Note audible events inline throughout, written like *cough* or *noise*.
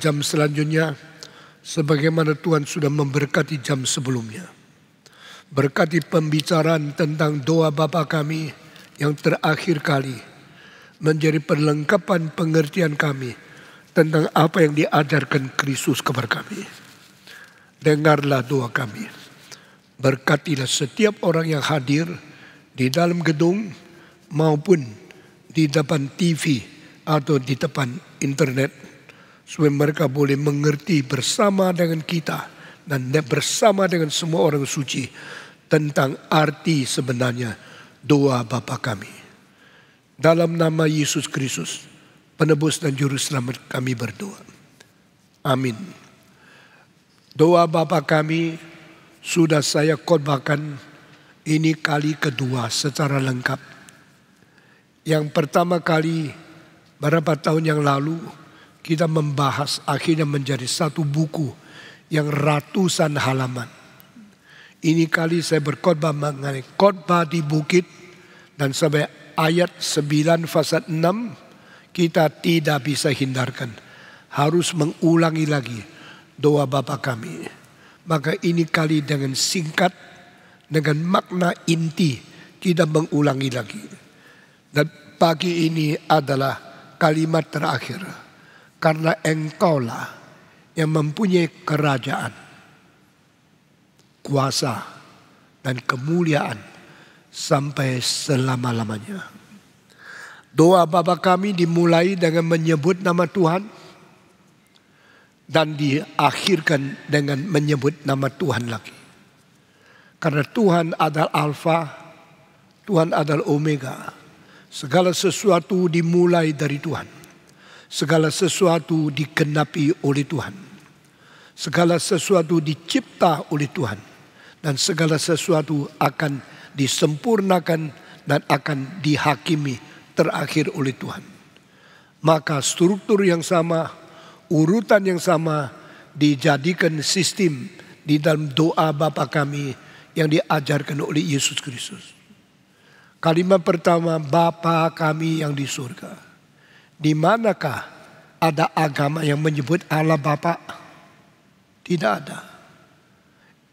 jam selanjutnya sebagaimana Tuhan sudah memberkati jam sebelumnya. Berkati pembicaraan tentang doa Bapa kami yang terakhir kali menjadi perlengkapan pengertian kami tentang apa yang diajarkan Kristus kepada kami. Dengarlah doa kami. Berkatilah setiap orang yang hadir di dalam gedung maupun di depan TV atau di depan internet supaya mereka boleh mengerti bersama dengan kita dan bersama dengan semua orang suci tentang arti sebenarnya doa Bapa kami. Dalam nama Yesus Kristus, penebus dan juru selamat kami berdoa. Amin. Doa Bapa kami sudah saya khotbahkan ini kali kedua secara lengkap. Yang pertama kali berapa tahun yang lalu kita membahas akhirnya menjadi satu buku yang ratusan halaman. Ini kali saya berkhotbah mengenai khotbah di bukit dan sampai ayat 9 pasal 6 kita tidak bisa hindarkan. Harus mengulangi lagi doa Bapa kami. Maka ini kali dengan singkat dengan makna inti kita mengulangi lagi. Dan pagi ini adalah kalimat terakhir karena engkaulah yang mempunyai kerajaan, kuasa, dan kemuliaan sampai selama-lamanya. Doa Bapa kami dimulai dengan menyebut nama Tuhan dan diakhirkan dengan menyebut nama Tuhan lagi. Karena Tuhan adalah Alfa, Tuhan adalah Omega. Segala sesuatu dimulai dari Tuhan. Segala sesuatu digenapi oleh Tuhan. Segala sesuatu dicipta oleh Tuhan. Dan segala sesuatu akan disempurnakan dan akan dihakimi terakhir oleh Tuhan. Maka struktur yang sama, urutan yang sama dijadikan sistem di dalam doa Bapa kami yang diajarkan oleh Yesus Kristus. Kalimat pertama, Bapa kami yang di surga. Di manakah ada agama yang menyebut Allah Bapa? Tidak ada.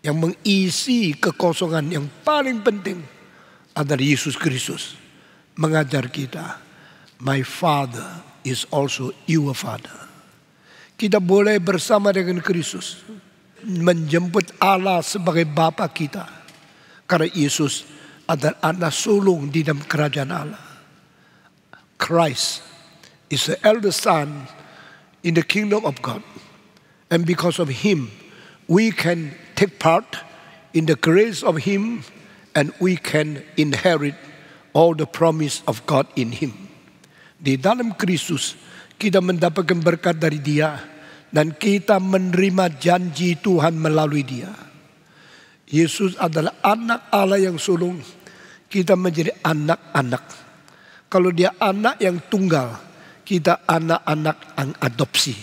Yang mengisi kekosongan yang paling penting adalah Yesus Kristus. Mengajar kita, My Father is also your Father. Kita boleh bersama dengan Kristus menjemput Allah sebagai Bapa kita. Karena Yesus adalah anak sulung di dalam kerajaan Allah. Christ is the eldest son in the kingdom of God. And because of him, we can take part in the grace of him and we can inherit all the promise of God in him. Di dalam Kristus, kita mendapatkan berkat dari dia dan kita menerima janji Tuhan melalui dia. Yesus adalah anak Allah yang sulung. Kita menjadi anak-anak. Kalau dia anak yang tunggal, kita anak-anak yang adopsi.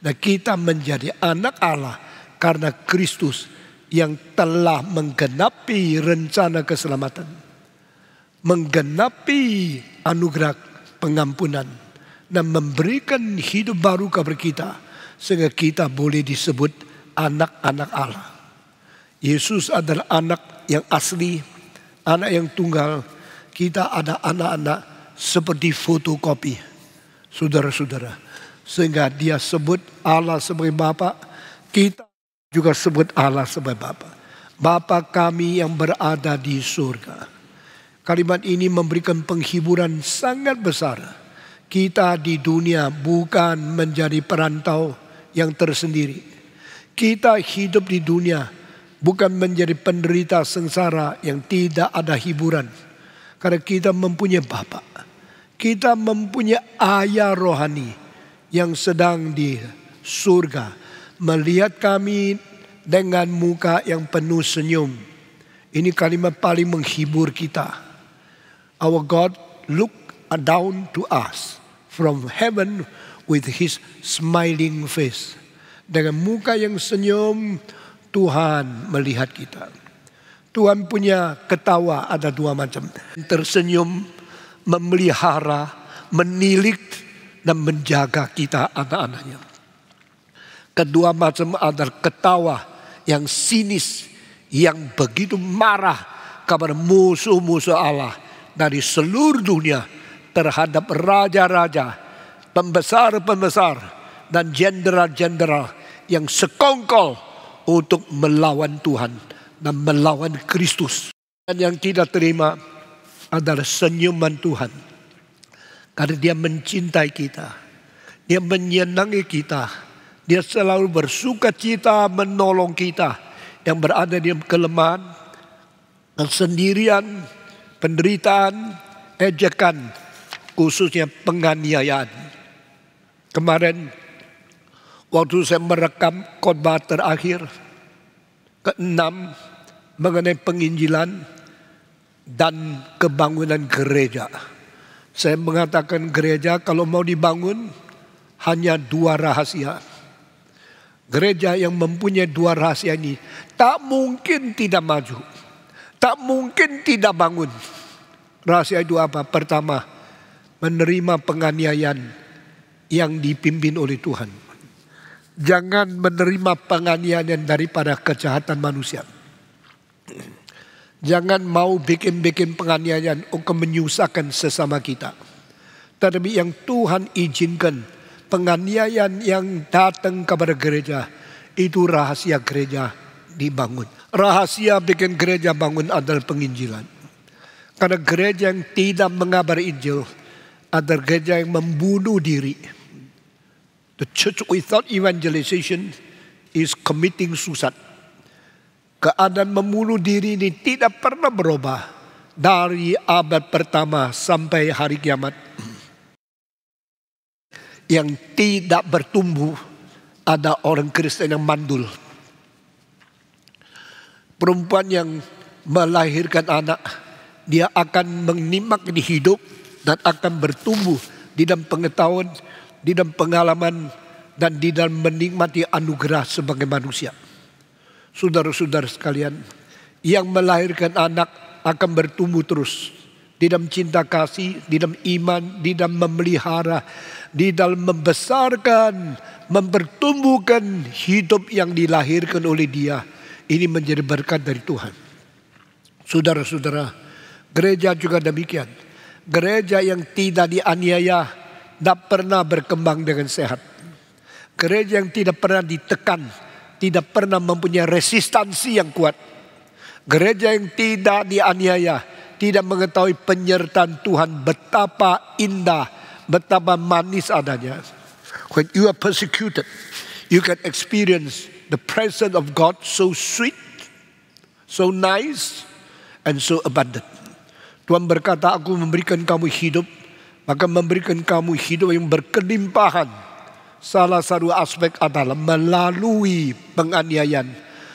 Dan kita menjadi anak Allah karena Kristus yang telah menggenapi rencana keselamatan. Menggenapi anugerah pengampunan. Dan memberikan hidup baru kepada kita. Sehingga kita boleh disebut anak-anak Allah. Yesus adalah anak yang asli, anak yang tunggal. Kita ada anak-anak seperti fotokopi saudara-saudara. Sehingga dia sebut Allah sebagai Bapa, kita juga sebut Allah sebagai Bapa. Bapa kami yang berada di surga. Kalimat ini memberikan penghiburan sangat besar. Kita di dunia bukan menjadi perantau yang tersendiri. Kita hidup di dunia bukan menjadi penderita sengsara yang tidak ada hiburan. Karena kita mempunyai Bapak kita mempunyai ayah rohani yang sedang di surga. Melihat kami dengan muka yang penuh senyum. Ini kalimat paling menghibur kita. Our God look down to us from heaven with his smiling face. Dengan muka yang senyum, Tuhan melihat kita. Tuhan punya ketawa ada dua macam. Tersenyum memelihara, menilik, dan menjaga kita anak-anaknya. Kedua macam ada ketawa yang sinis, yang begitu marah kepada musuh-musuh Allah dari seluruh dunia terhadap raja-raja, pembesar-pembesar, dan jenderal-jenderal yang sekongkol untuk melawan Tuhan dan melawan Kristus. Dan yang tidak terima adalah senyuman Tuhan. Karena dia mencintai kita. Dia menyenangi kita. Dia selalu bersuka cita menolong kita. Yang berada di kelemahan, kesendirian, penderitaan, ejekan. Khususnya penganiayaan. Kemarin waktu saya merekam khotbah terakhir keenam mengenai penginjilan dan kebangunan gereja. Saya mengatakan gereja kalau mau dibangun hanya dua rahasia. Gereja yang mempunyai dua rahasia ini tak mungkin tidak maju. Tak mungkin tidak bangun. Rahasia itu apa? Pertama, menerima penganiayaan yang dipimpin oleh Tuhan. Jangan menerima penganiayaan daripada kejahatan manusia. Jangan mau bikin-bikin penganiayaan untuk menyusahkan sesama kita. Tetapi yang Tuhan izinkan, penganiayaan yang datang kepada gereja, itu rahasia gereja dibangun. Rahasia bikin gereja bangun adalah penginjilan. Karena gereja yang tidak mengabar Injil ada gereja yang membunuh diri. The church without evangelization is committing suicide. Keadaan membunuh diri ini tidak pernah berubah dari abad pertama sampai hari kiamat. Yang tidak bertumbuh ada orang Kristen yang mandul. Perempuan yang melahirkan anak, dia akan menimak di hidup dan akan bertumbuh di dalam pengetahuan, di dalam pengalaman, dan di dalam menikmati anugerah sebagai manusia saudara-saudara sekalian, yang melahirkan anak akan bertumbuh terus di dalam cinta kasih, di dalam iman, di dalam memelihara, di dalam membesarkan, mempertumbuhkan hidup yang dilahirkan oleh Dia. Ini menjadi berkat dari Tuhan. Saudara-saudara, gereja juga demikian. Gereja yang tidak dianiaya tidak pernah berkembang dengan sehat. Gereja yang tidak pernah ditekan, tidak pernah mempunyai resistansi yang kuat. Gereja yang tidak dianiaya, tidak mengetahui penyertaan Tuhan betapa indah, betapa manis adanya. When you are persecuted, you can experience the presence of God so sweet, so nice, and so abundant. Tuhan berkata, aku memberikan kamu hidup, maka memberikan kamu hidup yang berkelimpahan Salah satu aspek adalah melalui penganiayaan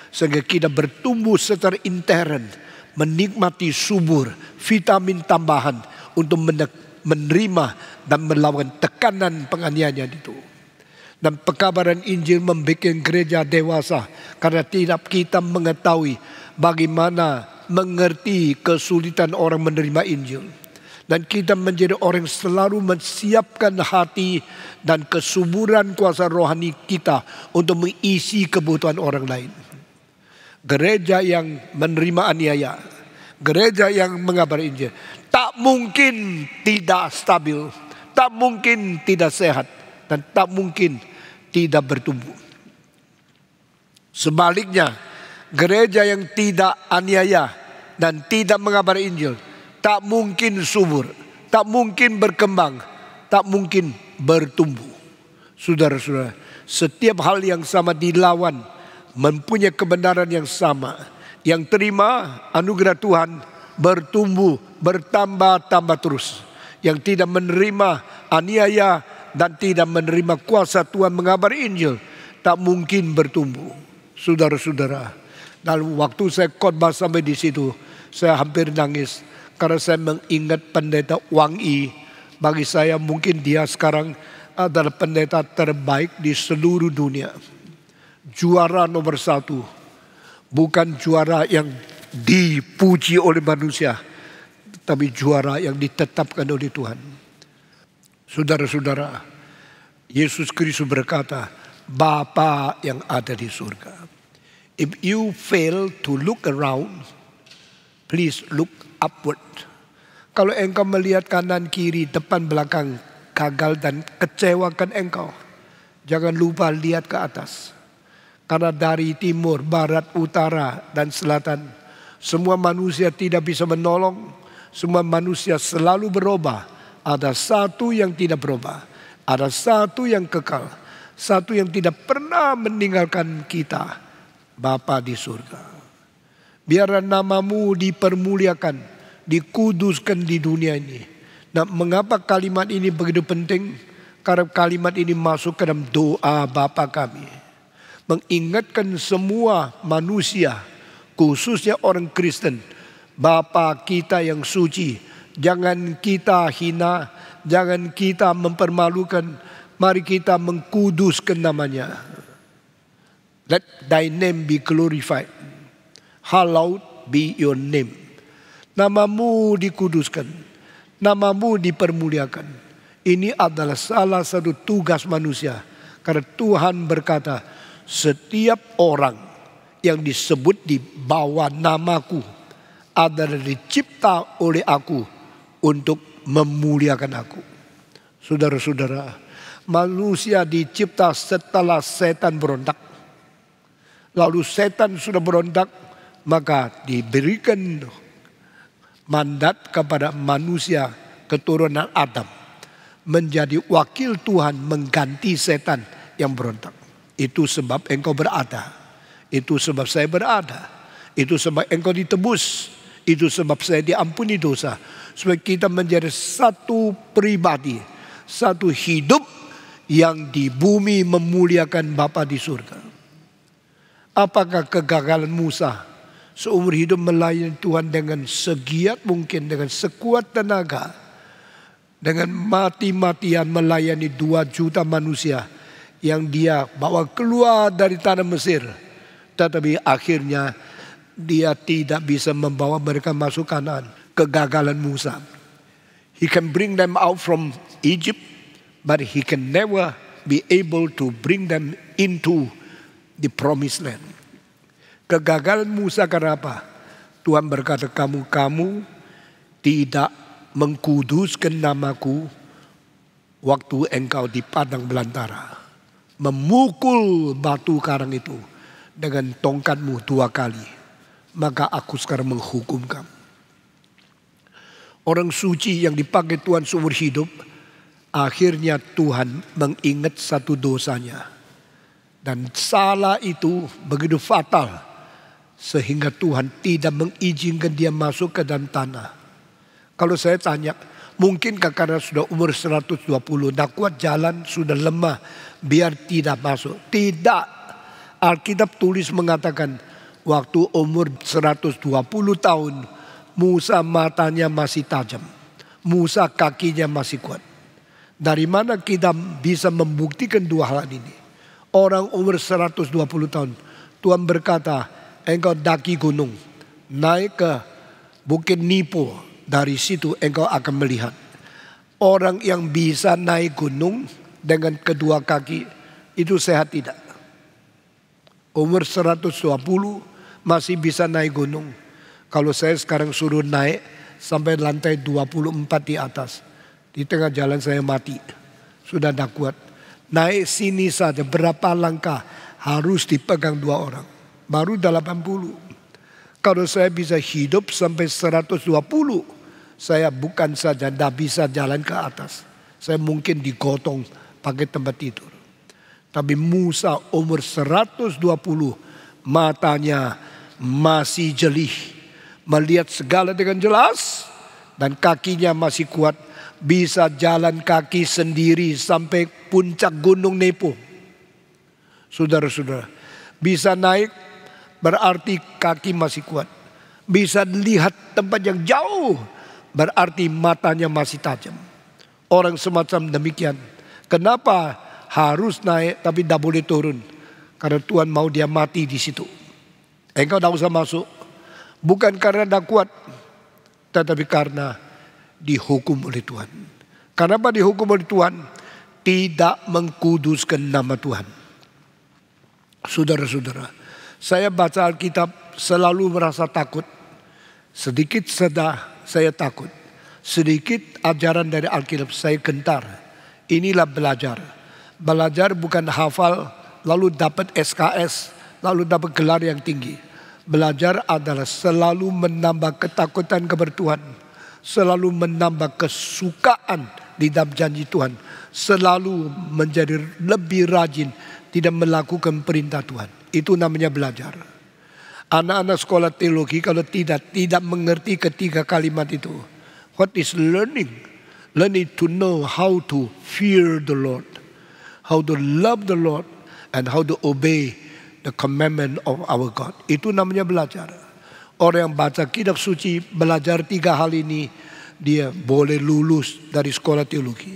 sehingga kita bertumbuh secara intern, menikmati subur, vitamin tambahan untuk menerima dan melawan tekanan penganiayaan itu. Dan pekabaran Injil membuat gereja dewasa karena tidak kita mengetahui bagaimana mengerti kesulitan orang menerima Injil dan kita menjadi orang yang selalu menyiapkan hati dan kesuburan kuasa rohani kita untuk mengisi kebutuhan orang lain. Gereja yang menerima aniaya, gereja yang mengabar Injil, tak mungkin tidak stabil, tak mungkin tidak sehat, dan tak mungkin tidak bertumbuh. Sebaliknya, gereja yang tidak aniaya dan tidak mengabar Injil tak mungkin subur, tak mungkin berkembang, tak mungkin bertumbuh. Saudara-saudara, setiap hal yang sama dilawan mempunyai kebenaran yang sama. Yang terima anugerah Tuhan bertumbuh, bertambah, tambah terus. Yang tidak menerima aniaya dan tidak menerima kuasa Tuhan mengabar Injil tak mungkin bertumbuh. Saudara-saudara, dalam waktu saya khotbah sampai di situ, saya hampir nangis karena saya mengingat pendeta Wang Yi. Bagi saya mungkin dia sekarang adalah pendeta terbaik di seluruh dunia. Juara nomor satu. Bukan juara yang dipuji oleh manusia. Tapi juara yang ditetapkan oleh Tuhan. Saudara-saudara, Yesus Kristus berkata, Bapa yang ada di surga. If you fail to look around, please look upward. Kalau engkau melihat kanan kiri, depan belakang gagal dan kecewakan engkau. Jangan lupa lihat ke atas. Karena dari timur, barat, utara, dan selatan. Semua manusia tidak bisa menolong. Semua manusia selalu berubah. Ada satu yang tidak berubah. Ada satu yang kekal. Satu yang tidak pernah meninggalkan kita. Bapa di surga. Biarlah namamu dipermuliakan dikuduskan di dunia ini. Nah, mengapa kalimat ini begitu penting? Karena kalimat ini masuk ke dalam doa Bapa kami. Mengingatkan semua manusia, khususnya orang Kristen, Bapa kita yang suci, jangan kita hina, jangan kita mempermalukan, mari kita mengkuduskan namanya. Let thy name be glorified. Hallowed be your name. Namamu dikuduskan. Namamu dipermuliakan. Ini adalah salah satu tugas manusia. Karena Tuhan berkata, setiap orang yang disebut di bawah namaku adalah dicipta oleh aku untuk memuliakan aku. Saudara-saudara, manusia dicipta setelah setan berontak. Lalu setan sudah berontak, maka diberikan mandat kepada manusia keturunan Adam menjadi wakil Tuhan mengganti setan yang berontak. Itu sebab engkau berada. Itu sebab saya berada. Itu sebab engkau ditebus. Itu sebab saya diampuni dosa. Supaya kita menjadi satu pribadi. Satu hidup yang di bumi memuliakan Bapa di surga. Apakah kegagalan Musa seumur hidup melayani Tuhan dengan segiat mungkin, dengan sekuat tenaga. Dengan mati-matian melayani dua juta manusia yang dia bawa keluar dari tanah Mesir. Tetapi akhirnya dia tidak bisa membawa mereka masuk kanan. Kegagalan Musa. He can bring them out from Egypt, but he can never be able to bring them into the promised land. Kegagalan Musa karena apa? Tuhan berkata kamu kamu tidak mengkuduskan namaku waktu engkau di padang belantara. Memukul batu karang itu dengan tongkatmu dua kali. Maka aku sekarang menghukum kamu. Orang suci yang dipakai Tuhan seumur hidup, akhirnya Tuhan mengingat satu dosanya. Dan salah itu begitu fatal sehingga Tuhan tidak mengizinkan dia masuk ke dalam tanah. Kalau saya tanya, mungkinkah karena sudah umur 120, tidak kuat jalan, sudah lemah, biar tidak masuk. Tidak. Alkitab tulis mengatakan, waktu umur 120 tahun, Musa matanya masih tajam. Musa kakinya masih kuat. Dari mana kita bisa membuktikan dua hal ini? Orang umur 120 tahun, Tuhan berkata, engkau daki gunung, naik ke Bukit Nipu, dari situ engkau akan melihat orang yang bisa naik gunung dengan kedua kaki itu sehat tidak? Umur 120 masih bisa naik gunung. Kalau saya sekarang suruh naik sampai lantai 24 di atas. Di tengah jalan saya mati. Sudah tidak kuat. Naik sini saja berapa langkah harus dipegang dua orang baru 80. Kalau saya bisa hidup sampai 120, saya bukan saja tidak bisa jalan ke atas. Saya mungkin digotong pakai tempat tidur. Tapi Musa umur 120, matanya masih jeli Melihat segala dengan jelas dan kakinya masih kuat. Bisa jalan kaki sendiri sampai puncak gunung Nepo. Saudara-saudara, bisa naik berarti kaki masih kuat. Bisa lihat tempat yang jauh berarti matanya masih tajam. Orang semacam demikian. Kenapa harus naik tapi tidak boleh turun? Karena Tuhan mau dia mati di situ. Engkau tidak usah masuk. Bukan karena tidak kuat. Tetapi karena dihukum oleh Tuhan. Kenapa dihukum oleh Tuhan? Tidak mengkuduskan nama Tuhan. Saudara-saudara saya baca Alkitab selalu merasa takut. Sedikit sedah saya takut. Sedikit ajaran dari Alkitab saya gentar. Inilah belajar. Belajar bukan hafal lalu dapat SKS, lalu dapat gelar yang tinggi. Belajar adalah selalu menambah ketakutan kepada Tuhan. Selalu menambah kesukaan di dalam janji Tuhan. Selalu menjadi lebih rajin tidak melakukan perintah Tuhan. Itu namanya belajar. Anak-anak sekolah teologi kalau tidak tidak mengerti ketiga kalimat itu. What is learning? Learning to know how to fear the Lord, how to love the Lord, and how to obey the commandment of our God. Itu namanya belajar. Orang yang baca kitab suci belajar tiga hal ini dia boleh lulus dari sekolah teologi.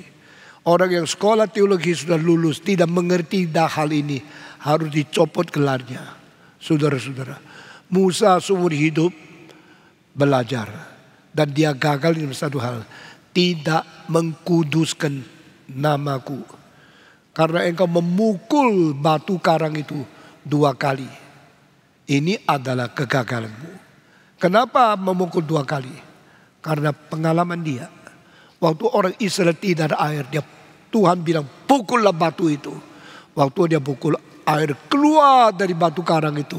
Orang yang sekolah teologi sudah lulus tidak mengerti dah hal ini harus dicopot gelarnya. Saudara-saudara, Musa seumur hidup belajar. Dan dia gagal dalam satu hal. Tidak mengkuduskan namaku. Karena engkau memukul batu karang itu dua kali. Ini adalah kegagalanmu. Kenapa memukul dua kali? Karena pengalaman dia. Waktu orang Israel tidak ada air, dia Tuhan bilang pukullah batu itu. Waktu dia pukul air keluar dari batu karang itu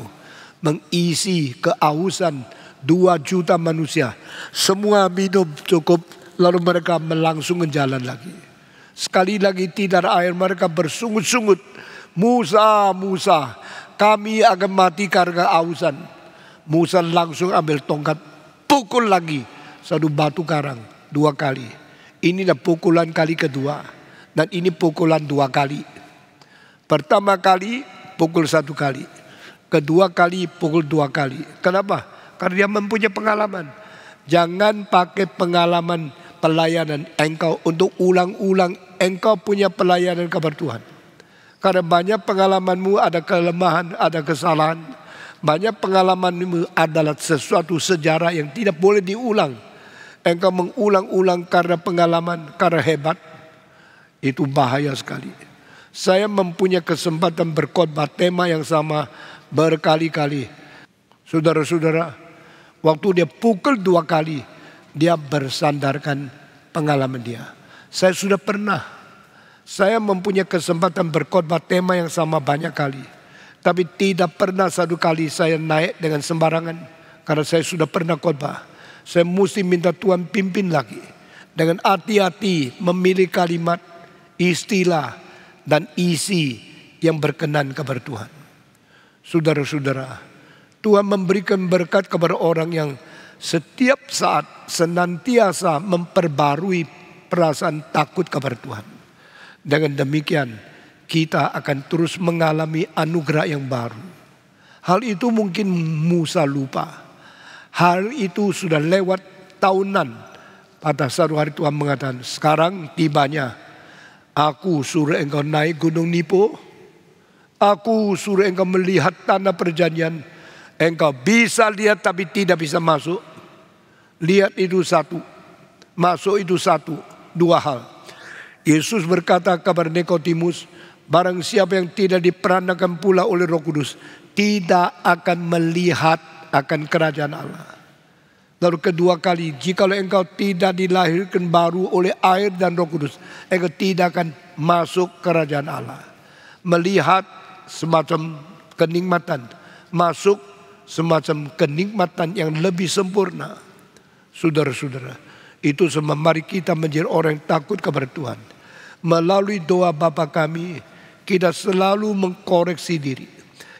mengisi keausan dua juta manusia. Semua minum cukup lalu mereka melangsungkan jalan lagi. Sekali lagi tidar air mereka bersungut-sungut. Musa, Musa, kami akan mati karena ausan. Musa langsung ambil tongkat, pukul lagi satu batu karang dua kali. Inilah pukulan kali kedua dan ini pukulan dua kali. Pertama kali pukul satu kali. Kedua kali pukul dua kali. Kenapa? Karena dia mempunyai pengalaman. Jangan pakai pengalaman pelayanan engkau untuk ulang-ulang engkau punya pelayanan kepada Tuhan. Karena banyak pengalamanmu ada kelemahan, ada kesalahan. Banyak pengalamanmu adalah sesuatu sejarah yang tidak boleh diulang. Engkau mengulang-ulang karena pengalaman, karena hebat. Itu bahaya sekali. Saya mempunyai kesempatan berkhotbah tema yang sama berkali-kali. Saudara-saudara, waktu dia pukul dua kali, dia bersandarkan pengalaman dia. Saya sudah pernah, saya mempunyai kesempatan berkhotbah tema yang sama banyak kali. Tapi tidak pernah satu kali saya naik dengan sembarangan. Karena saya sudah pernah khotbah. Saya mesti minta Tuhan pimpin lagi. Dengan hati-hati memilih kalimat, istilah, dan isi yang berkenan kepada Tuhan. Saudara-saudara, Tuhan memberikan berkat kepada orang yang setiap saat senantiasa memperbarui perasaan takut kepada Tuhan. Dengan demikian, kita akan terus mengalami anugerah yang baru. Hal itu mungkin Musa lupa. Hal itu sudah lewat tahunan. Pada satu hari Tuhan mengatakan, sekarang tibanya Aku suruh engkau naik gunung Nipo. Aku suruh engkau melihat tanah perjanjian. Engkau bisa lihat tapi tidak bisa masuk. Lihat itu satu. Masuk itu satu. Dua hal. Yesus berkata kepada Nikotimus, barang siapa yang tidak diperanakan pula oleh Roh Kudus, tidak akan melihat akan kerajaan Allah. Lalu kedua kali, jikalau engkau tidak dilahirkan baru oleh air dan roh kudus, engkau tidak akan masuk kerajaan Allah. Melihat semacam kenikmatan, masuk semacam kenikmatan yang lebih sempurna. Saudara-saudara, itu semua mari kita menjadi orang yang takut kepada Tuhan. Melalui doa Bapa kami, kita selalu mengkoreksi diri.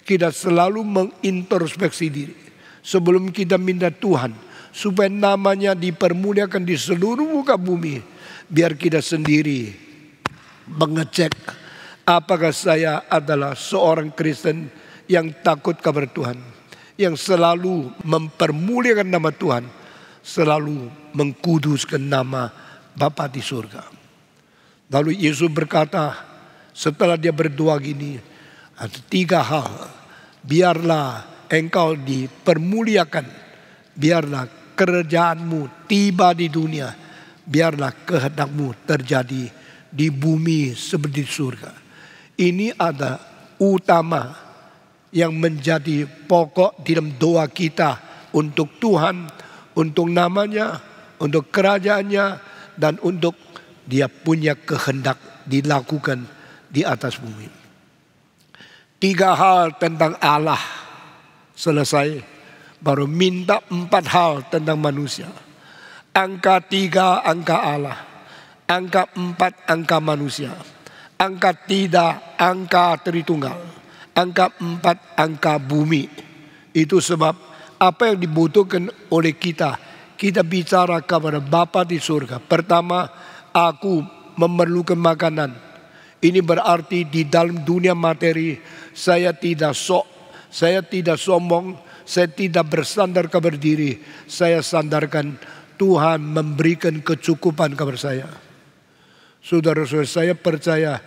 Kita selalu mengintrospeksi diri. Sebelum kita minta Tuhan, supaya namanya dipermuliakan di seluruh muka bumi. Biar kita sendiri mengecek apakah saya adalah seorang Kristen yang takut kabar Tuhan, yang selalu mempermuliakan nama Tuhan, selalu mengkuduskan nama Bapa di surga. Lalu Yesus berkata, setelah dia berdoa gini, ada tiga hal. Biarlah engkau dipermuliakan, biarlah Kerajaanmu tiba di dunia, biarlah kehendakmu terjadi di bumi seperti surga. Ini ada utama yang menjadi pokok dalam doa kita untuk Tuhan, untuk namanya, untuk kerajaannya, dan untuk dia punya kehendak dilakukan di atas bumi. Tiga hal tentang Allah selesai baru minta empat hal tentang manusia. Angka tiga, angka Allah. Angka empat, angka manusia. Angka tiga, angka Tritunggal. Angka empat, angka bumi. Itu sebab apa yang dibutuhkan oleh kita. Kita bicara kepada Bapa di surga. Pertama, aku memerlukan makanan. Ini berarti di dalam dunia materi saya tidak sok, saya tidak sombong, saya tidak bersandar kepada diri. Saya sandarkan Tuhan memberikan kecukupan kepada saya. Saudara-saudara saya percaya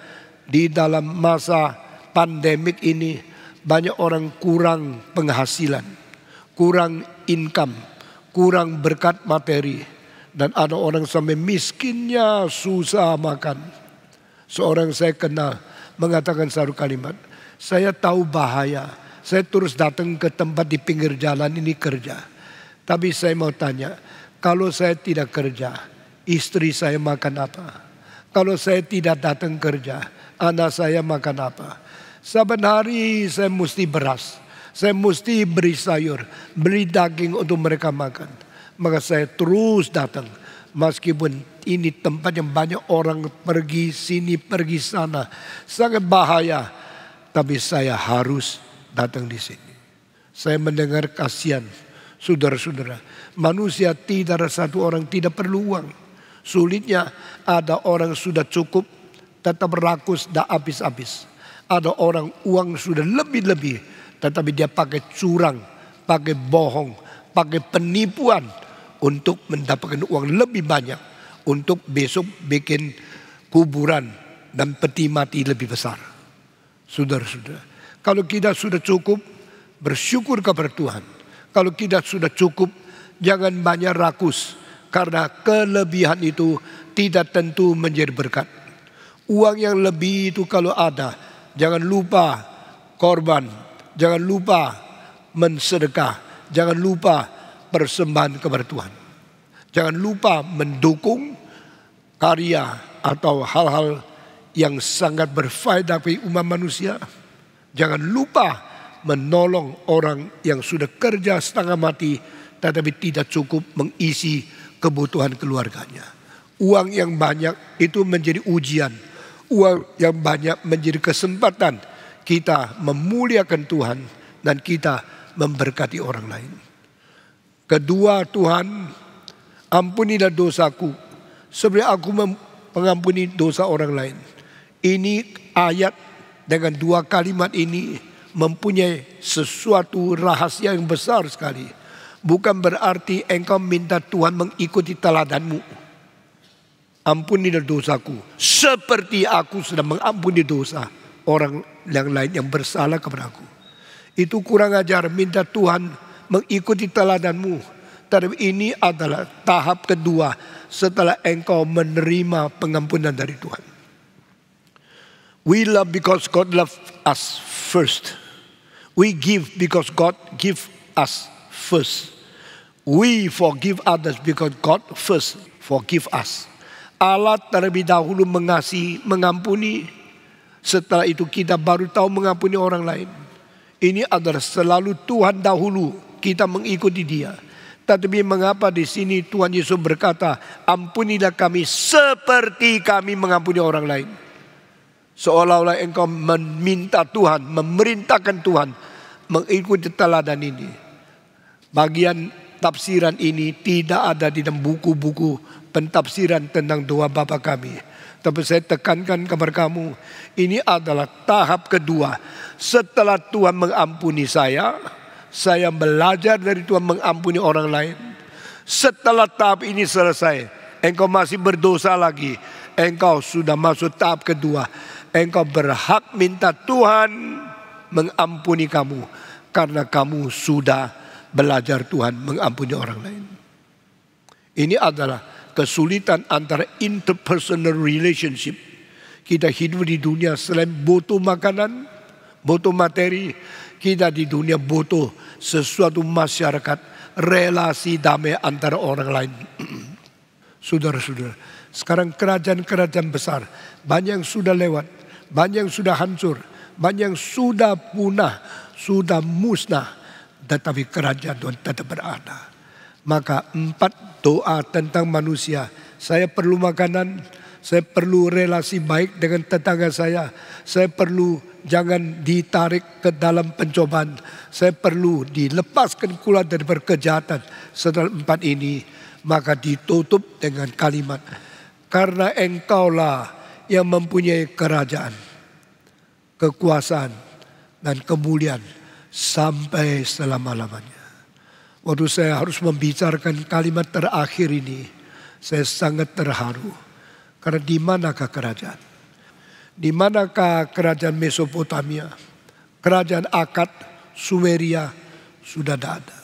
di dalam masa pandemik ini banyak orang kurang penghasilan, kurang income, kurang berkat materi. Dan ada orang sampai miskinnya susah makan. Seorang saya kenal mengatakan satu kalimat, saya tahu bahaya saya terus datang ke tempat di pinggir jalan ini kerja. Tapi saya mau tanya, kalau saya tidak kerja, istri saya makan apa? Kalau saya tidak datang kerja, anak saya makan apa? Saban hari saya mesti beras, saya mesti beri sayur, beri daging untuk mereka makan. Maka saya terus datang, meskipun ini tempat yang banyak orang pergi sini, pergi sana. Sangat bahaya, tapi saya harus datang di sini. Saya mendengar kasihan saudara-saudara. Manusia tidak ada satu orang tidak perlu uang. Sulitnya ada orang sudah cukup tetap rakus sudah habis-habis. Ada orang uang sudah lebih-lebih tetapi dia pakai curang, pakai bohong, pakai penipuan untuk mendapatkan uang lebih banyak untuk besok bikin kuburan dan peti mati lebih besar. Saudara-saudara, kalau kita sudah cukup, bersyukur kepada Tuhan. Kalau kita sudah cukup, jangan banyak rakus. Karena kelebihan itu tidak tentu menjadi berkat. Uang yang lebih itu kalau ada, jangan lupa korban. Jangan lupa mensedekah. Jangan lupa persembahan kepada Tuhan. Jangan lupa mendukung karya atau hal-hal yang sangat berfaedah bagi umat manusia. Jangan lupa menolong orang yang sudah kerja setengah mati tetapi tidak cukup mengisi kebutuhan keluarganya. Uang yang banyak itu menjadi ujian. Uang yang banyak menjadi kesempatan kita memuliakan Tuhan dan kita memberkati orang lain. Kedua Tuhan, ampunilah dosaku seperti aku mengampuni dosa orang lain. Ini ayat dengan dua kalimat ini mempunyai sesuatu rahasia yang besar sekali. Bukan berarti engkau minta Tuhan mengikuti teladanmu. Ampuni dosaku. Seperti aku sudah mengampuni dosa orang yang lain yang bersalah kepada aku. Itu kurang ajar minta Tuhan mengikuti teladanmu. Tapi ini adalah tahap kedua setelah engkau menerima pengampunan dari Tuhan. We love because God loved us first. We give because God give us first. We forgive others because God first forgive us. Allah terlebih dahulu mengasihi, mengampuni. Setelah itu kita baru tahu mengampuni orang lain. Ini adalah selalu Tuhan dahulu kita mengikuti dia. Tetapi mengapa di sini Tuhan Yesus berkata, ampunilah kami seperti kami mengampuni orang lain. Seolah-olah engkau meminta Tuhan, memerintahkan Tuhan mengikuti teladan ini. Bagian tafsiran ini tidak ada di dalam buku-buku pentafsiran tentang doa Bapa kami. Tapi saya tekankan kepada kamu, ini adalah tahap kedua. Setelah Tuhan mengampuni saya, saya belajar dari Tuhan mengampuni orang lain. Setelah tahap ini selesai, engkau masih berdosa lagi. Engkau sudah masuk tahap kedua. Engkau berhak minta Tuhan mengampuni kamu. Karena kamu sudah belajar Tuhan mengampuni orang lain. Ini adalah kesulitan antara interpersonal relationship. Kita hidup di dunia selain butuh makanan, butuh materi. Kita di dunia butuh sesuatu masyarakat. Relasi damai antara orang lain. *clears throat* Saudara-saudara, sekarang kerajaan-kerajaan besar banyak yang sudah lewat banyak yang sudah hancur, banyak yang sudah punah, sudah musnah. Tetapi kerajaan Tuhan tetap berada. Maka empat doa tentang manusia. Saya perlu makanan, saya perlu relasi baik dengan tetangga saya. Saya perlu jangan ditarik ke dalam pencobaan. Saya perlu dilepaskan keluar dari berkejahatan. Setelah empat ini, maka ditutup dengan kalimat. Karena engkaulah yang mempunyai kerajaan, kekuasaan, dan kemuliaan sampai selama-lamanya. Waktu saya harus membicarakan kalimat terakhir ini, saya sangat terharu. Karena di manakah kerajaan? Di manakah kerajaan Mesopotamia? Kerajaan Akad, Sumeria sudah tidak ada.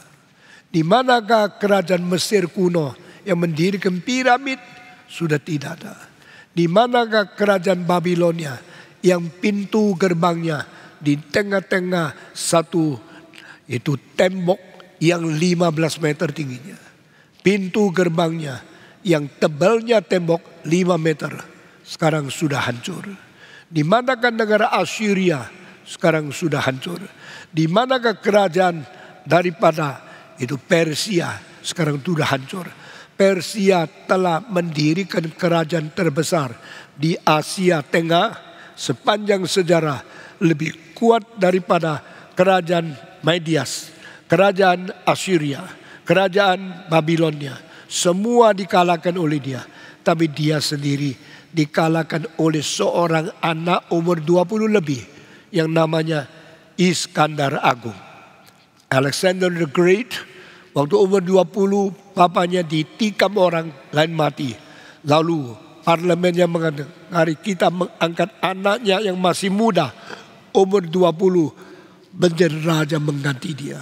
Di manakah kerajaan Mesir kuno yang mendirikan piramid sudah tidak ada di manakah kerajaan Babilonia yang pintu gerbangnya di tengah-tengah satu itu tembok yang 15 meter tingginya. Pintu gerbangnya yang tebalnya tembok 5 meter sekarang sudah hancur. Di manakah negara Assyria sekarang sudah hancur. Di manakah kerajaan daripada itu Persia sekarang sudah hancur Persia telah mendirikan kerajaan terbesar di Asia Tengah sepanjang sejarah lebih kuat daripada kerajaan Medias, kerajaan Assyria, kerajaan Babilonia. Semua dikalahkan oleh dia. Tapi dia sendiri dikalahkan oleh seorang anak umur 20 lebih yang namanya Iskandar Agung. Alexander the Great Waktu umur 20 papanya ditikam orang lain mati. Lalu parlemennya mengatakan hari kita mengangkat anaknya yang masih muda. Umur 20 menjadi raja mengganti dia.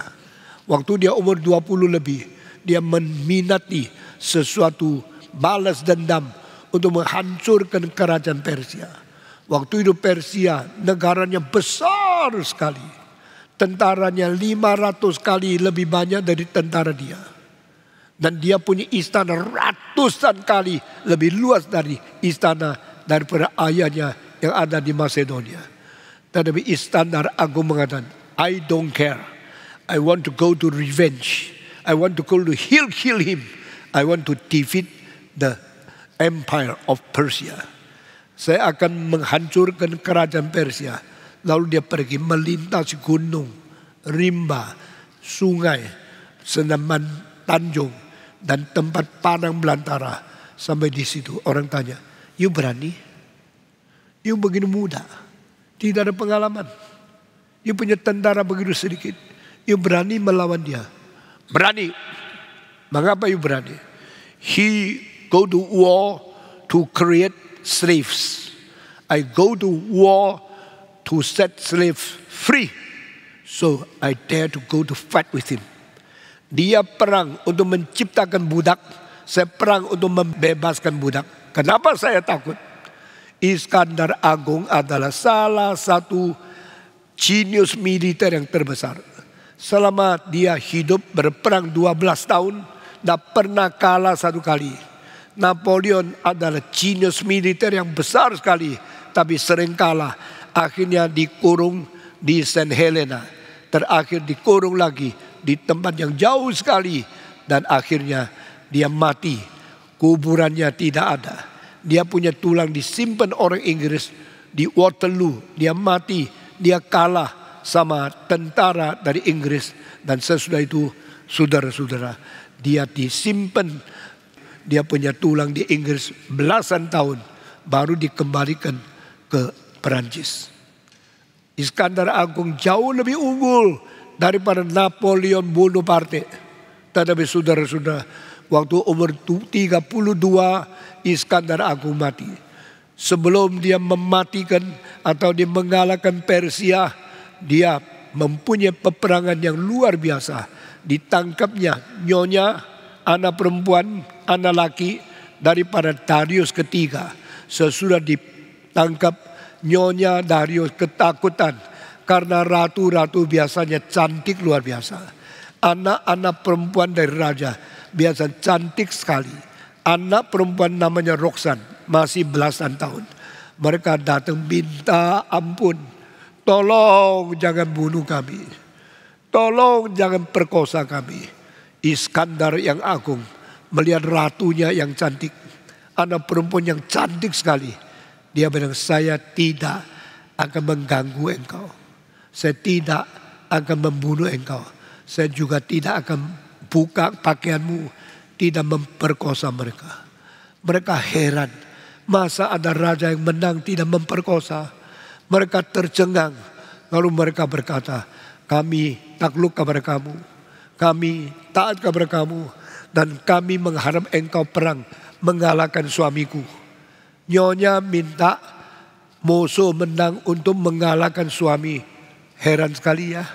Waktu dia umur 20 lebih dia meminati sesuatu balas dendam untuk menghancurkan kerajaan Persia. Waktu itu Persia negaranya besar sekali tentaranya 500 kali lebih banyak dari tentara dia. Dan dia punya istana ratusan kali lebih luas dari istana daripada ayahnya yang ada di Macedonia. Tetapi istana agung mengatakan, I don't care. I want to go to revenge. I want to go to heal, heal him. I want to defeat the empire of Persia. Saya akan menghancurkan kerajaan Persia Lalu dia pergi melintas gunung, rimba, sungai, senaman tanjung, dan tempat padang belantara. Sampai di situ orang tanya, you berani? You begini muda, tidak ada pengalaman. You punya tentara begitu sedikit. You berani melawan dia? Berani. Mengapa you berani? He go to war to create slaves. I go to war to set slaves free. So I dare to go to fight with him. Dia perang untuk menciptakan budak. Saya perang untuk membebaskan budak. Kenapa saya takut? Iskandar Agung adalah salah satu genius militer yang terbesar. Selama dia hidup berperang 12 tahun, tidak pernah kalah satu kali. Napoleon adalah genius militer yang besar sekali, tapi sering kalah akhirnya dikurung di St. Helena. Terakhir dikurung lagi di tempat yang jauh sekali dan akhirnya dia mati. Kuburannya tidak ada. Dia punya tulang disimpan orang Inggris di Waterloo. Dia mati, dia kalah sama tentara dari Inggris dan sesudah itu saudara-saudara dia disimpan dia punya tulang di Inggris belasan tahun baru dikembalikan ke Perancis. Iskandar Agung jauh lebih unggul daripada Napoleon Bonaparte. Tetapi saudara-saudara, waktu umur 32 Iskandar Agung mati. Sebelum dia mematikan atau dia mengalahkan Persia, dia mempunyai peperangan yang luar biasa. Ditangkapnya nyonya, anak perempuan, anak laki daripada Darius ketiga. Sesudah ditangkap Nyonya Darius ketakutan karena ratu-ratu biasanya cantik luar biasa. Anak-anak perempuan dari raja biasa cantik sekali. Anak perempuan namanya Roxan masih belasan tahun. Mereka datang minta ampun. Tolong jangan bunuh kami. Tolong jangan perkosa kami. Iskandar yang agung melihat ratunya yang cantik. Anak perempuan yang cantik sekali dia bilang, saya tidak akan mengganggu engkau. Saya tidak akan membunuh engkau. Saya juga tidak akan buka pakaianmu. Tidak memperkosa mereka. Mereka heran. Masa ada raja yang menang tidak memperkosa. Mereka tercengang. Lalu mereka berkata, kami takluk kepada kamu. Kami taat kepada kamu. Dan kami mengharap engkau perang mengalahkan suamiku. Nyonya minta Moso menang untuk mengalahkan suami. Heran sekali ya.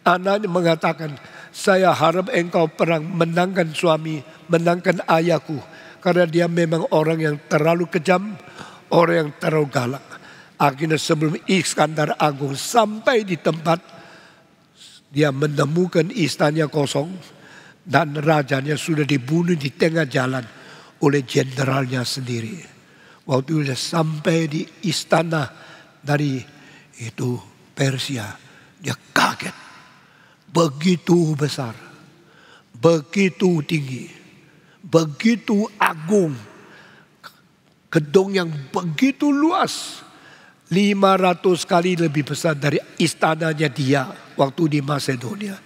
Anaknya mengatakan, saya harap engkau perang menangkan suami, menangkan ayahku. Karena dia memang orang yang terlalu kejam, orang yang terlalu galak. Akhirnya sebelum Iskandar Agung sampai di tempat, dia menemukan istannya kosong dan rajanya sudah dibunuh di tengah jalan oleh jenderalnya sendiri. Waktu dia sampai di istana dari itu Persia, dia kaget. Begitu besar, begitu tinggi, begitu agung. Gedung yang begitu luas, 500 kali lebih besar dari istananya dia waktu di Macedonia.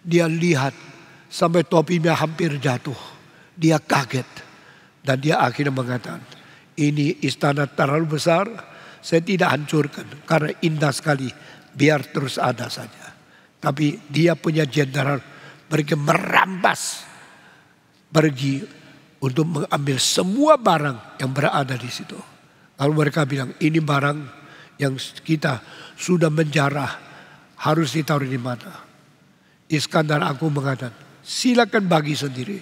Dia lihat sampai topinya hampir jatuh. Dia kaget dan dia akhirnya mengatakan, ini istana terlalu besar, saya tidak hancurkan karena indah sekali. Biar terus ada saja. Tapi dia punya jenderal pergi merampas, pergi untuk mengambil semua barang yang berada di situ. Lalu mereka bilang ini barang yang kita sudah menjarah harus ditaruh di mana. Iskandar aku mengatakan silakan bagi sendiri.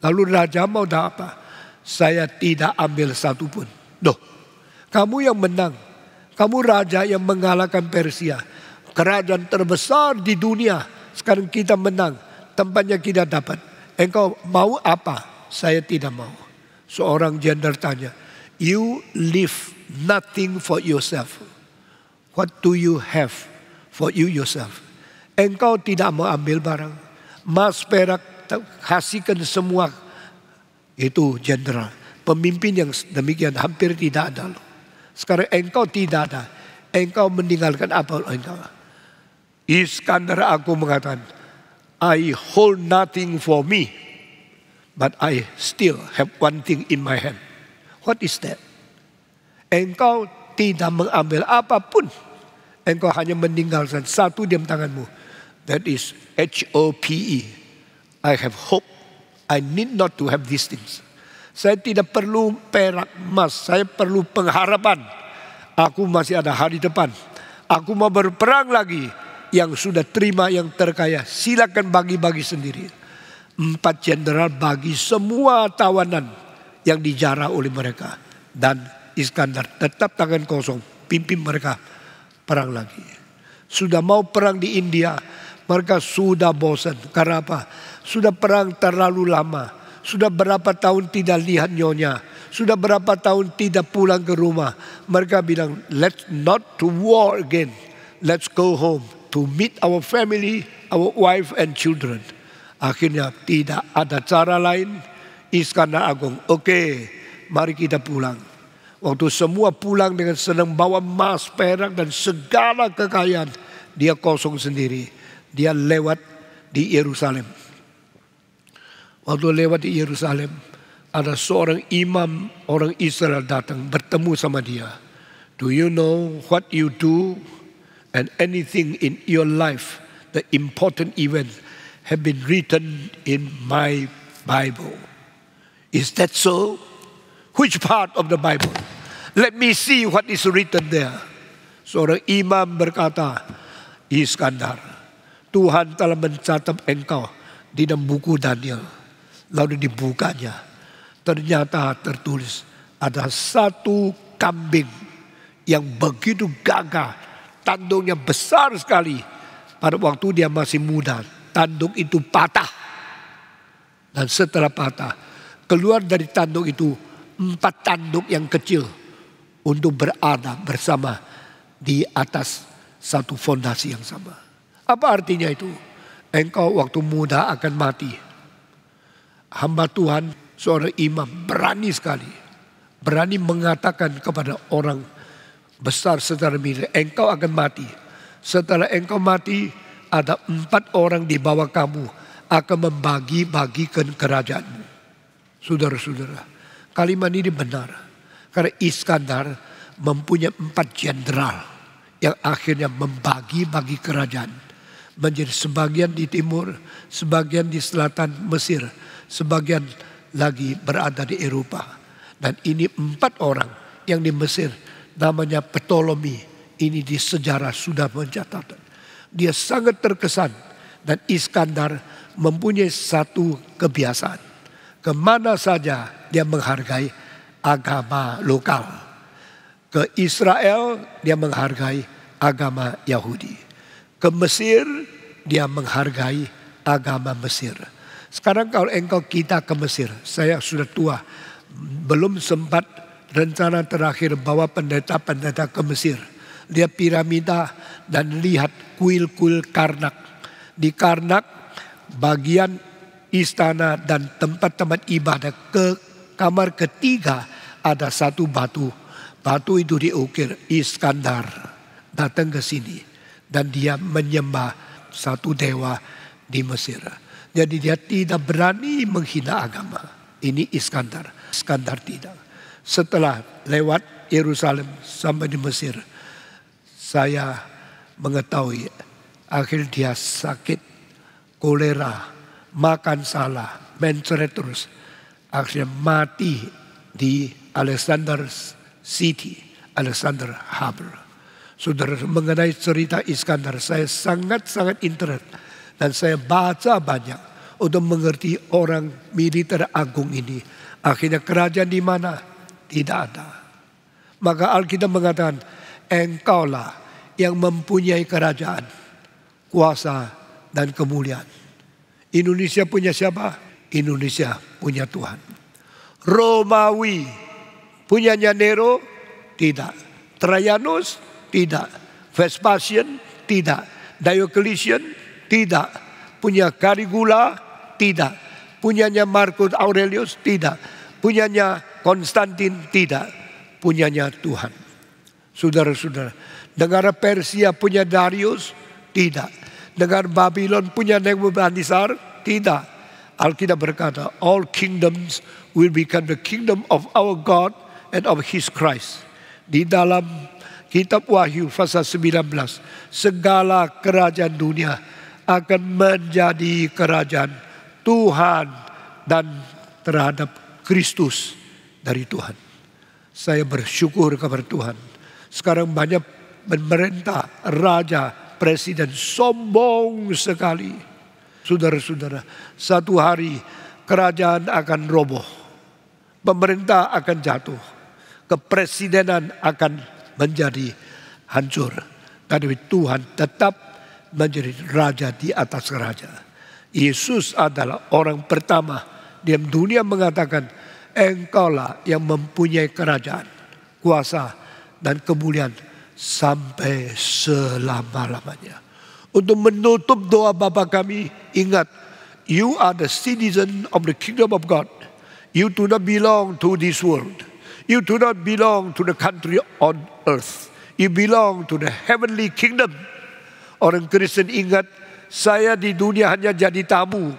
Lalu raja mau dah apa? Saya tidak ambil satupun. Loh, kamu yang menang. Kamu raja yang mengalahkan Persia. Kerajaan terbesar di dunia. Sekarang kita menang. Tempatnya kita dapat. Engkau mau apa? Saya tidak mau. Seorang gender tanya. You leave nothing for yourself. What do you have for you yourself? Engkau tidak mau ambil barang. Mas perak kasihkan semua itu jenderal. Pemimpin yang demikian hampir tidak ada. Sekarang engkau tidak ada. Engkau meninggalkan apa engkau? Iskandar aku mengatakan, I hold nothing for me, but I still have one thing in my hand. What is that? Engkau tidak mengambil apapun. Engkau hanya meninggalkan satu diam tanganmu. That is H-O-P-E. I have hope I need not to have these things. Saya tidak perlu perak emas, saya perlu pengharapan. Aku masih ada hari depan. Aku mau berperang lagi. Yang sudah terima yang terkaya, silakan bagi-bagi sendiri. Empat jenderal bagi semua tawanan yang dijarah oleh mereka. Dan Iskandar tetap tangan kosong, pimpin mereka perang lagi. Sudah mau perang di India, mereka sudah bosan. Karena apa? Sudah perang terlalu lama. Sudah berapa tahun tidak lihat nyonya. Sudah berapa tahun tidak pulang ke rumah. Mereka bilang, let's not to war again. Let's go home to meet our family, our wife and children. Akhirnya tidak ada cara lain. Iskandar Agung, oke okay, mari kita pulang. Waktu semua pulang dengan senang bawa emas, perak dan segala kekayaan. Dia kosong sendiri. Dia lewat di Yerusalem. Waktu lewat di Yerusalem, ada seorang imam orang Israel datang bertemu sama dia. Do you know what you do and anything in your life, the important events have been written in my Bible. Is that so? Which part of the Bible? Let me see what is written there. Seorang imam berkata, Iskandar, Tuhan telah mencatat engkau di dalam buku Daniel Lalu dibukanya. Ternyata tertulis ada satu kambing yang begitu gagah. Tanduknya besar sekali. Pada waktu dia masih muda. Tanduk itu patah. Dan setelah patah. Keluar dari tanduk itu. Empat tanduk yang kecil. Untuk berada bersama di atas satu fondasi yang sama. Apa artinya itu? Engkau waktu muda akan mati hamba Tuhan, seorang imam berani sekali. Berani mengatakan kepada orang besar secara mirip, engkau akan mati. Setelah engkau mati, ada empat orang di bawah kamu akan membagi-bagikan kerajaanmu. Saudara-saudara, kalimat ini benar. Karena Iskandar mempunyai empat jenderal yang akhirnya membagi-bagi kerajaan. Menjadi sebagian di timur, sebagian di selatan Mesir, sebagian lagi berada di Eropa. Dan ini empat orang yang di Mesir namanya Ptolemy. Ini di sejarah sudah mencatat. Dia sangat terkesan dan Iskandar mempunyai satu kebiasaan. Kemana saja dia menghargai agama lokal. Ke Israel dia menghargai agama Yahudi. Ke Mesir dia menghargai agama Mesir sekarang kalau engkau kita ke Mesir, saya sudah tua, belum sempat rencana terakhir bawa pendeta-pendeta ke Mesir. Lihat piramida dan lihat kuil-kuil Karnak. Di Karnak bagian istana dan tempat-tempat ibadah ke kamar ketiga ada satu batu. Batu itu diukir Iskandar datang ke sini dan dia menyembah satu dewa di Mesir. Jadi dia tidak berani menghina agama. Ini Iskandar. Iskandar tidak. Setelah lewat Yerusalem sampai di Mesir. Saya mengetahui akhir dia sakit kolera, makan salah, mencret terus. Akhirnya mati di Alexander City, Alexander Harbour. Saudara mengenai cerita Iskandar, saya sangat-sangat interest dan saya baca banyak untuk mengerti orang militer agung ini. Akhirnya kerajaan di mana? Tidak ada. Maka Alkitab mengatakan, engkaulah yang mempunyai kerajaan, kuasa dan kemuliaan. Indonesia punya siapa? Indonesia punya Tuhan. Romawi punyanya Nero? Tidak. Trajanus? Tidak. Vespasian? Tidak. Diocletian? Tidak. Punya Caligula? Tidak. Punyanya Markus Aurelius? Tidak. Punyanya Konstantin? Tidak. Punyanya Tuhan. Saudara-saudara, negara Persia punya Darius? Tidak. Negara Babylon punya Nebuchadnezzar? Tidak. Alkitab berkata, all kingdoms will become the kingdom of our God and of his Christ. Di dalam kitab Wahyu pasal 19, segala kerajaan dunia akan menjadi kerajaan Tuhan dan terhadap Kristus dari Tuhan. Saya bersyukur kepada Tuhan. Sekarang banyak pemerintah, raja, presiden sombong sekali. Saudara-saudara, satu hari kerajaan akan roboh. Pemerintah akan jatuh. Kepresidenan akan menjadi hancur. Tapi Tuhan tetap menjadi raja di atas raja. Yesus adalah orang pertama di dunia mengatakan engkaulah yang mempunyai kerajaan, kuasa dan kemuliaan sampai selama-lamanya. Untuk menutup doa Bapa kami, ingat you are the citizen of the kingdom of God. You do not belong to this world. You do not belong to the country on earth. You belong to the heavenly kingdom. Orang Kristen ingat, saya di dunia hanya jadi tamu.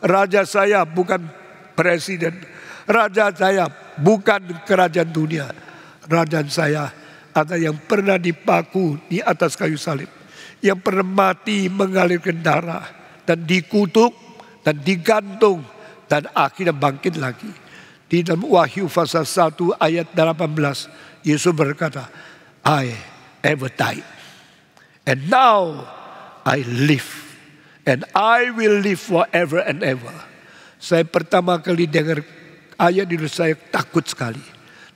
Raja saya bukan presiden. Raja saya bukan kerajaan dunia. Raja saya ada yang pernah dipaku di atas kayu salib. Yang pernah mati mengalirkan darah. Dan dikutuk dan digantung. Dan akhirnya bangkit lagi. Di dalam Wahyu pasal 1 ayat 18. Yesus berkata, I ever time. And now I live. And I will live forever and ever. Saya pertama kali dengar ayat itu saya takut sekali.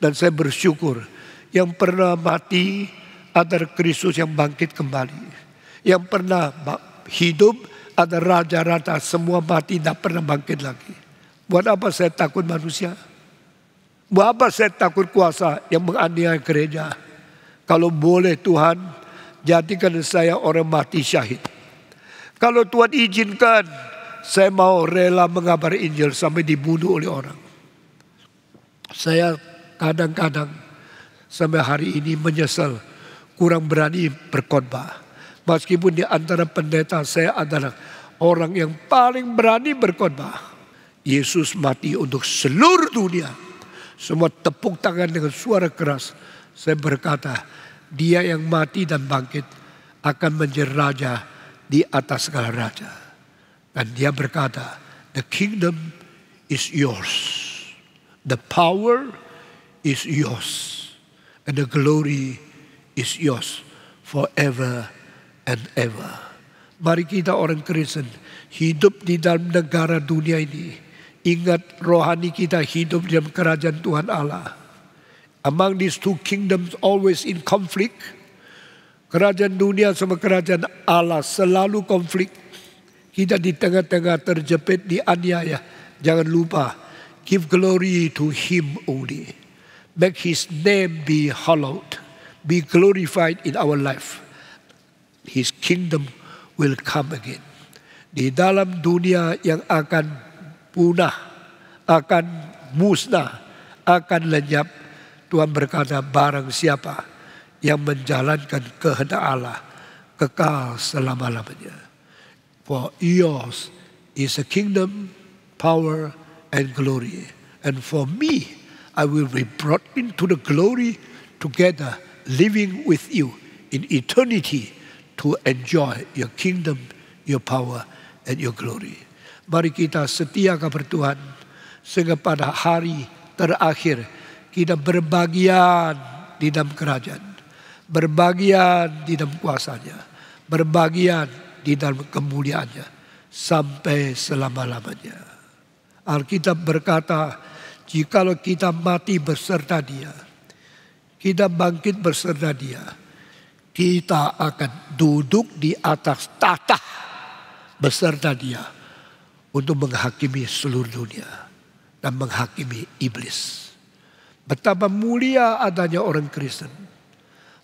Dan saya bersyukur yang pernah mati ada Kristus yang bangkit kembali. Yang pernah hidup ada raja-raja semua mati tidak pernah bangkit lagi. Buat apa saya takut manusia? Buat apa saya takut kuasa yang menganiaya gereja? Kalau boleh Tuhan jadikan saya orang mati syahid. Kalau Tuhan izinkan, saya mau rela mengabar Injil sampai dibunuh oleh orang. Saya kadang-kadang sampai hari ini menyesal kurang berani berkhotbah. Meskipun di antara pendeta saya adalah orang yang paling berani berkhotbah. Yesus mati untuk seluruh dunia. Semua tepuk tangan dengan suara keras. Saya berkata, dia yang mati dan bangkit akan menjadi raja di atas segala raja. Dan dia berkata, the kingdom is yours. The power is yours. And the glory is yours forever and ever. Mari kita orang Kristen hidup di dalam negara dunia ini. Ingat rohani kita hidup di dalam kerajaan Tuhan Allah among these two kingdoms always in conflict. Kerajaan dunia sama kerajaan Allah selalu konflik. Kita di tengah-tengah terjepit dianiaya. Jangan lupa, give glory to him only. Make his name be hallowed, be glorified in our life. His kingdom will come again. Di dalam dunia yang akan punah, akan musnah, akan lenyap, Tuhan berkata barang siapa yang menjalankan kehendak Allah kekal selama-lamanya. For yours is a kingdom, power, and glory. And for me, I will be brought into the glory together, living with you in eternity to enjoy your kingdom, your power, and your glory. Mari kita setia kepada Tuhan sehingga pada hari terakhir kita berbagian di dalam kerajaan, berbagian di dalam kuasanya, berbagian di dalam kemuliaannya sampai selama-lamanya. Alkitab berkata, jikalau kita mati berserta dia, kita bangkit berserta dia, kita akan duduk di atas tata berserta dia untuk menghakimi seluruh dunia dan menghakimi iblis. Betapa mulia adanya orang Kristen.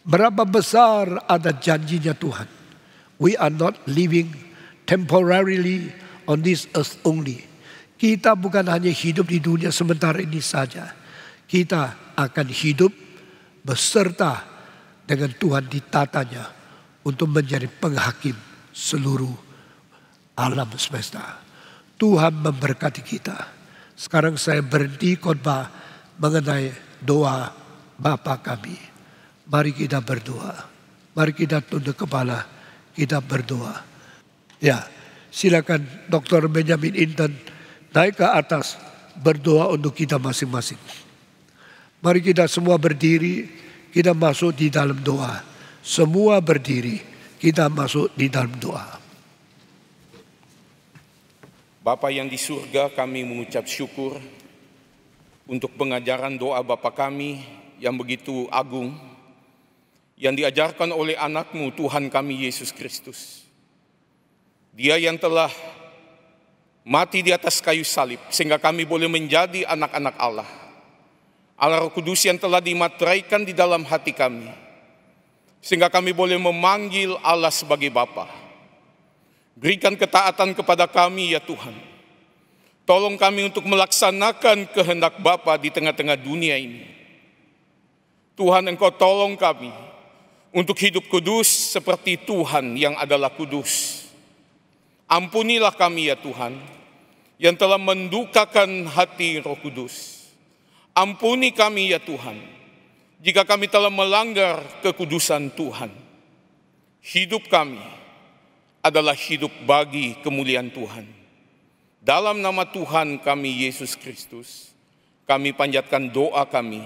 Berapa besar ada janjinya Tuhan. We are not living temporarily on this earth only. Kita bukan hanya hidup di dunia sementara ini saja. Kita akan hidup beserta dengan Tuhan di tatanya untuk menjadi penghakim seluruh alam semesta. Tuhan memberkati kita. Sekarang saya berhenti khotbah mengenai doa Bapa kami. Mari kita berdoa. Mari kita tunduk kepala. Kita berdoa. Ya, silakan Dr. Benjamin Intan naik ke atas berdoa untuk kita masing-masing. Mari kita semua berdiri, kita masuk di dalam doa. Semua berdiri, kita masuk di dalam doa. Bapak yang di surga, kami mengucap syukur untuk pengajaran doa Bapa kami yang begitu agung yang diajarkan oleh anakmu Tuhan kami Yesus Kristus. Dia yang telah mati di atas kayu salib sehingga kami boleh menjadi anak-anak Allah. Allah Roh Kudus yang telah dimateraikan di dalam hati kami sehingga kami boleh memanggil Allah sebagai Bapa. Berikan ketaatan kepada kami ya Tuhan Tolong kami untuk melaksanakan kehendak Bapa di tengah-tengah dunia ini. Tuhan Engkau tolong kami untuk hidup kudus seperti Tuhan yang adalah kudus. Ampunilah kami ya Tuhan yang telah mendukakan hati Roh Kudus. Ampuni kami ya Tuhan jika kami telah melanggar kekudusan Tuhan. Hidup kami adalah hidup bagi kemuliaan Tuhan. Dalam nama Tuhan kami Yesus Kristus, kami panjatkan doa kami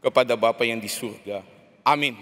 kepada Bapa yang di surga. Amin.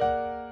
Thank you.